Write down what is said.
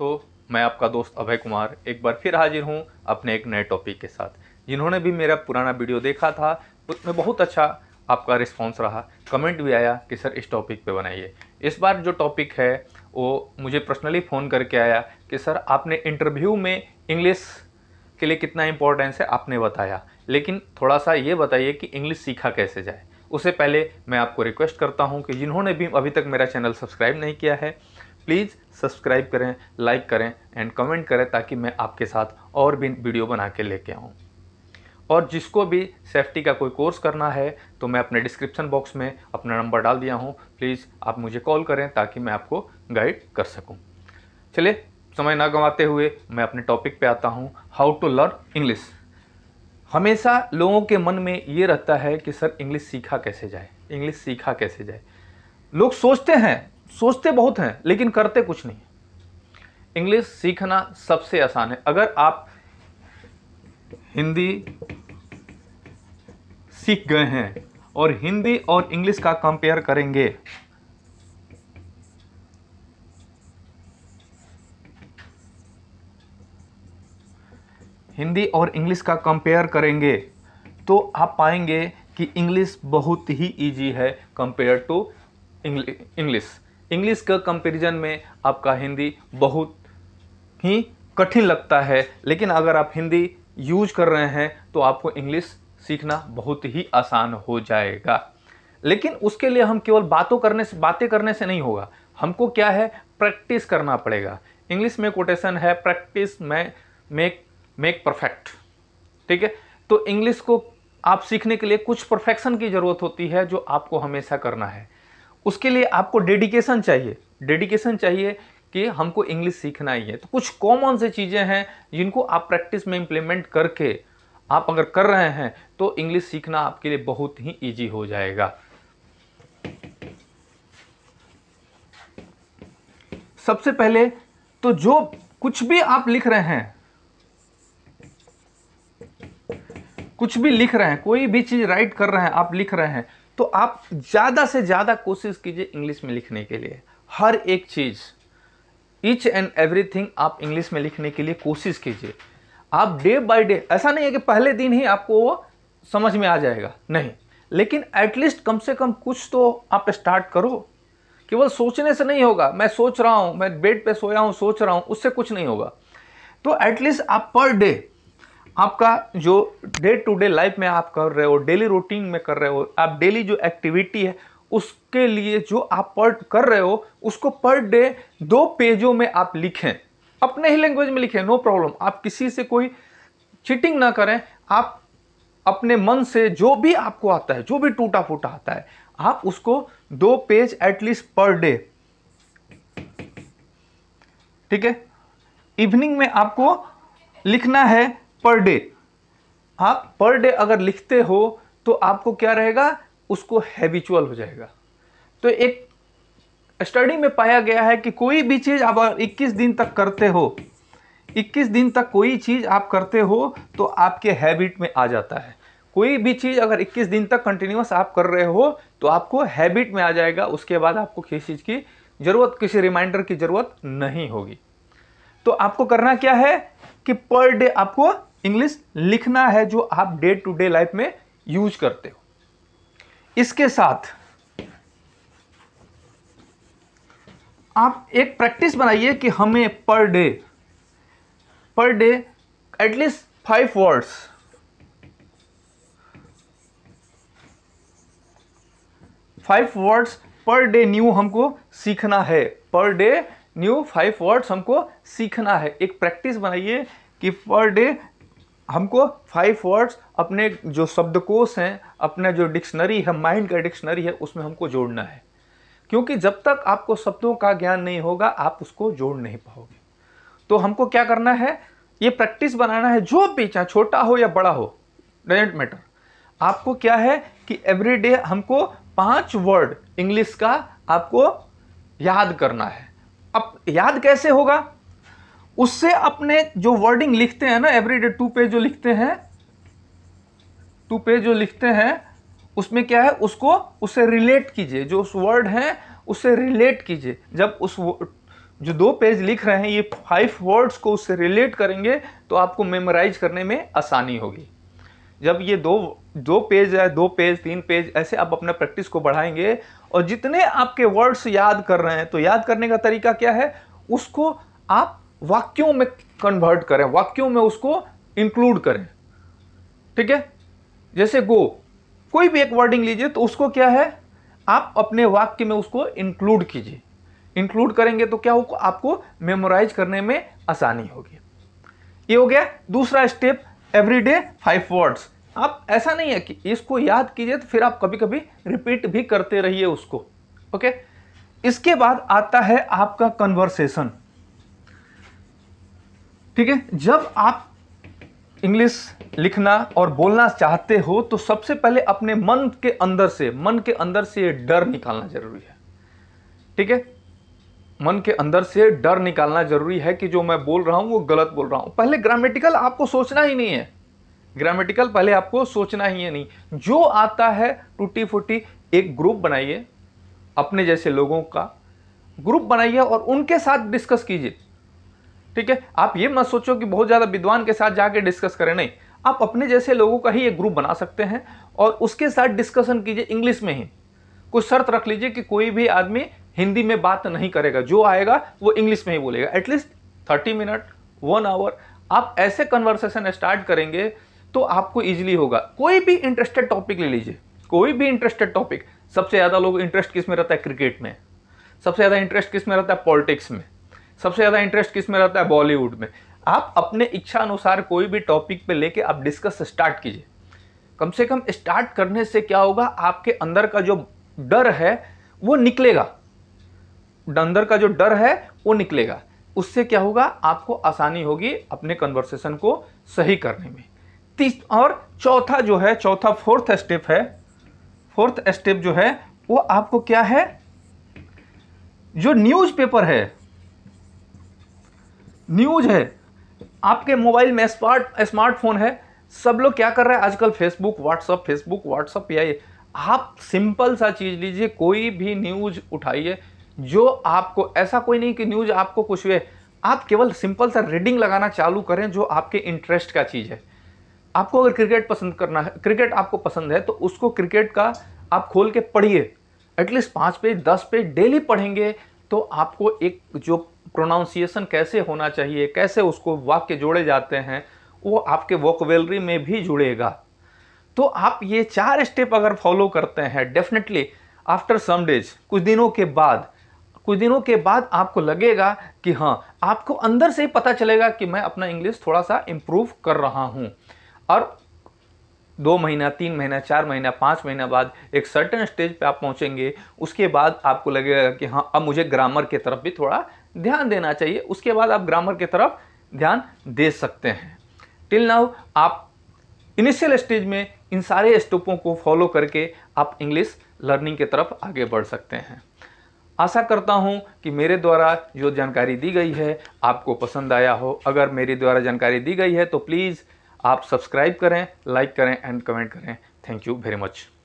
दोस्तों मैं आपका दोस्त अभय कुमार एक बार फिर हाजिर हूँ अपने एक नए टॉपिक के साथ जिन्होंने भी मेरा पुराना वीडियो देखा था उसमें बहुत अच्छा आपका रिस्पॉन्स रहा कमेंट भी आया कि सर इस टॉपिक पे बनाइए इस बार जो टॉपिक है वो मुझे पर्सनली फ़ोन करके आया कि सर आपने इंटरव्यू में इंग्लिस के लिए कितना इंपॉर्टेंस है आपने बताया लेकिन थोड़ा सा ये बताइए कि इंग्लिश सीखा कैसे जाए उससे पहले मैं आपको रिक्वेस्ट करता हूँ कि जिन्होंने भी अभी तक मेरा चैनल सब्सक्राइब नहीं किया है प्लीज़ सब्सक्राइब करें लाइक करें एंड कमेंट करें ताकि मैं आपके साथ और भी वीडियो बना के लेके आऊँ और जिसको भी सेफ्टी का कोई कोर्स करना है तो मैं अपने डिस्क्रिप्शन बॉक्स में अपना नंबर डाल दिया हूँ प्लीज़ आप मुझे कॉल करें ताकि मैं आपको गाइड कर सकूँ चलिए समय ना गंवाते हुए मैं अपने टॉपिक पे आता हूँ हाउ टू लर्न इंग्लिश हमेशा लोगों के मन में ये रहता है कि सर इंग्लिश सीखा कैसे जाए इंग्लिश सीखा कैसे जाए लोग सोचते हैं सोचते बहुत हैं लेकिन करते कुछ नहीं इंग्लिश सीखना सबसे आसान है अगर आप हिंदी सीख गए हैं और हिंदी और इंग्लिश का कंपेयर करेंगे हिंदी और इंग्लिश का कंपेयर करेंगे तो आप पाएंगे कि इंग्लिश बहुत ही इजी है कंपेयर टू इंग्लिश इंग्लिश के कंपैरिजन में आपका हिंदी बहुत ही कठिन लगता है लेकिन अगर आप हिंदी यूज कर रहे हैं तो आपको इंग्लिश सीखना बहुत ही आसान हो जाएगा लेकिन उसके लिए हम केवल बातों करने से बातें करने से नहीं होगा हमको क्या है प्रैक्टिस करना पड़ेगा इंग्लिश में कोटेशन है प्रैक्टिस में मेक मेक परफेक्ट ठीक है तो इंग्लिश को आप सीखने के लिए कुछ परफेक्शन की ज़रूरत होती है जो आपको हमेशा करना है उसके लिए आपको डेडिकेशन चाहिए डेडिकेशन चाहिए कि हमको इंग्लिश सीखना ही है तो कुछ कॉमन से चीज़ें हैं जिनको आप प्रैक्टिस में इम्प्लीमेंट करके आप अगर कर रहे हैं तो इंग्लिश सीखना आपके लिए बहुत ही ईजी हो जाएगा सबसे पहले तो जो कुछ भी आप लिख रहे हैं कुछ भी लिख रहे हैं कोई भी चीज़ राइट कर रहे हैं आप लिख रहे हैं तो आप ज़्यादा से ज़्यादा कोशिश कीजिए इंग्लिश में लिखने के लिए हर एक चीज़ ईच एंड एवरीथिंग आप इंग्लिश में लिखने के लिए कोशिश कीजिए आप डे बाय डे ऐसा नहीं है कि पहले दिन ही आपको वो समझ में आ जाएगा नहीं लेकिन एटलीस्ट कम से कम कुछ तो आप स्टार्ट करो केवल सोचने से नहीं होगा मैं सोच रहा हूँ मैं बेड पे सोया हूँ सोच रहा हूँ उससे कुछ नहीं होगा तो एटलीस्ट आप पर डे आपका जो डे टू डे लाइफ में आप कर रहे हो डेली रूटीन में कर रहे हो आप डेली जो एक्टिविटी है उसके लिए जो आप पर कर रहे हो उसको पर डे दो पेजों में आप लिखें अपने ही लैंग्वेज में लिखें नो प्रॉब्लम आप किसी से कोई चीटिंग ना करें आप अपने मन से जो भी आपको आता है जो भी टूटा फूटा आता है आप उसको दो पेज एटलीस्ट पर डे ठीक है इवनिंग में आपको लिखना है पर डे आप पर डे अगर लिखते हो तो आपको क्या रहेगा उसको हैबिचुअल हो जाएगा तो एक स्टडी में पाया गया है कि कोई भी चीज़ आप 21 दिन तक करते हो 21 दिन तक कोई चीज़ आप करते हो तो आपके हैबिट में आ जाता है कोई भी चीज़ अगर 21 दिन तक कंटिन्यूस आप कर रहे हो तो आपको हैबिट में आ जाएगा उसके बाद आपको किसी चीज़ की ज़रूरत किसी रिमाइंडर की ज़रूरत नहीं होगी तो आपको करना क्या है कि पर डे आपको इंग्लिश लिखना है जो आप डे टू डे लाइफ में यूज करते हो इसके साथ आप एक प्रैक्टिस बनाइए कि हमें per day per day at least five words five words per day new हमको सीखना है पर डे न्यू फाइव वर्ड्स हमको सीखना है एक प्रैक्टिस बनाइए कि पर डे हमको फाइव वर्ड्स अपने जो शब्दकोश हैं अपना जो डिक्शनरी है माइंड का डिक्शनरी है उसमें हमको जोड़ना है क्योंकि जब तक आपको शब्दों का ज्ञान नहीं होगा आप उसको जोड़ नहीं पाओगे तो हमको क्या करना है ये प्रैक्टिस बनाना है जो भी चाहे छोटा हो या बड़ा हो डजेंट मैटर आपको क्या है कि एवरीडे हमको पांच वर्ड इंग्लिश का आपको याद करना है अब याद कैसे होगा उससे अपने जो वर्डिंग लिखते हैं ना एवरीडे टू पेज जो लिखते हैं टू पेज जो लिखते हैं उसमें क्या है उसको उससे रिलेट कीजिए जो उस वर्ड है उससे रिलेट कीजिए जब उस जो दो पेज लिख रहे हैं ये फाइव वर्ड्स को उससे रिलेट करेंगे तो आपको मेमोराइज करने में आसानी होगी जब ये दो दो पेज है दो पेज तीन पेज ऐसे आप अपने प्रैक्टिस को बढ़ाएंगे और जितने आपके वर्ड्स याद कर रहे हैं तो याद करने का तरीका क्या है उसको आप वाक्यों में कन्वर्ट करें वाक्यों में उसको इंक्लूड करें ठीक है जैसे गो कोई भी एक वर्डिंग लीजिए तो उसको क्या है आप अपने वाक्य में उसको इंक्लूड कीजिए इंक्लूड करेंगे तो क्या होगा आपको मेमोराइज करने में आसानी होगी ये हो गया दूसरा step every day five words आप ऐसा नहीं है कि इसको याद कीजिए तो फिर आप कभी कभी रिपीट भी करते रहिए उसको ओके इसके बाद आता है आपका कन्वर्सेशन ठीक है जब आप इंग्लिश लिखना और बोलना चाहते हो तो सबसे पहले अपने मन के अंदर से मन के अंदर से डर निकालना जरूरी है ठीक है मन के अंदर से डर निकालना जरूरी है कि जो मैं बोल रहा हूँ वो गलत बोल रहा हूँ पहले ग्रामेटिकल आपको सोचना ही नहीं है ग्रामेटिकल पहले आपको सोचना ही है नहीं जो आता है टूटी फूटी एक ग्रुप बनाइए अपने जैसे लोगों का ग्रुप बनाइए और उनके साथ डिस्कस कीजिए ठीक है आप ये मत सोचो कि बहुत ज़्यादा विद्वान के साथ जाके डिस्कस करें नहीं आप अपने जैसे लोगों का ही एक ग्रुप बना सकते हैं और उसके साथ डिस्कशन कीजिए इंग्लिश में ही कुछ शर्त रख लीजिए कि कोई भी आदमी हिंदी में बात नहीं करेगा जो आएगा वो इंग्लिश में ही बोलेगा at least thirty minute one hour आप ऐसे कन्वर्सेशन स्टार्ट करेंगे तो आपको ईजिली होगा कोई भी इंटरेस्टेड टॉपिक ले लीजिए कोई भी इंटरेस्टेड टॉपिक सबसे ज़्यादा लोग इंटरेस्ट किस में रहता है क्रिकेट में सबसे ज़्यादा इंटरेस्ट किस में रहता है पॉलिटिक्स में सबसे ज़्यादा इंटरेस्ट किस में रहता है बॉलीवुड में आप अपने इच्छा अनुसार कोई भी टॉपिक पे लेके आप डिस्कस स्टार्ट कीजिए कम से कम स्टार्ट करने से क्या होगा आपके अंदर का जो डर है वो निकलेगा अंदर का जो डर है वो निकलेगा उससे क्या होगा आपको आसानी होगी अपने कन्वर्सेशन को सही करने में तीस और चौथा जो है चौथा फोर्थ स्टेप है फोर्थ स्टेप जो है वो आपको क्या है जो न्यूज़पेपर है न्यूज है आपके मोबाइल में स्मार्ट स्मार्टफोन है सब लोग क्या कर रहे हैं आजकल फेसबुक व्हाट्सअप फेसबुक व्हाट्सअप या ये आप सिंपल सा चीज़ लीजिए कोई भी न्यूज उठाइए जो आपको ऐसा कोई नहीं कि न्यूज आपको कुछ हुए आप केवल सिंपल सा रीडिंग लगाना चालू करें जो आपके इंटरेस्ट का चीज़ है आपको अगर क्रिकेट पसंद करना है क्रिकेट आपको पसंद है तो उसको क्रिकेट का आप खोल के पढ़िए एटलीस्ट पाँच पेज दस पेज डेली पढ़ेंगे तो आपको एक जो प्रोनाउंसिएशन कैसे होना चाहिए कैसे उसको वाक्य जोड़े जाते हैं वो आपके वोकवेलरी में भी जुड़ेगा तो आप ये चार स्टेप अगर फॉलो करते हैं डेफिनेटली आफ्टर सम डेज कुछ दिनों के बाद कुछ दिनों के बाद आपको लगेगा कि हाँ आपको अंदर से ही पता चलेगा कि मैं अपना इंग्लिश थोड़ा सा इम्प्रूव कर रहा हूँ और दो महीना तीन महीना चार महीना पाँच महीना बाद एक सर्टन स्टेज पे आप पहुँचेंगे उसके बाद आपको लगेगा कि हाँ अब मुझे ग्रामर की तरफ भी थोड़ा ध्यान देना चाहिए उसके बाद आप ग्रामर की तरफ ध्यान दे सकते हैं टिल नाउ आप इनिशियल स्टेज में इन सारे स्टेपों को फॉलो करके आप इंग्लिश लर्निंग की तरफ आगे बढ़ सकते हैं आशा करता हूं कि मेरे द्वारा जो जानकारी दी गई है आपको पसंद आया हो अगर मेरे द्वारा जानकारी दी गई है तो प्लीज़ आप सब्सक्राइब करें लाइक करें एंड कमेंट करें थैंक यू वेरी मच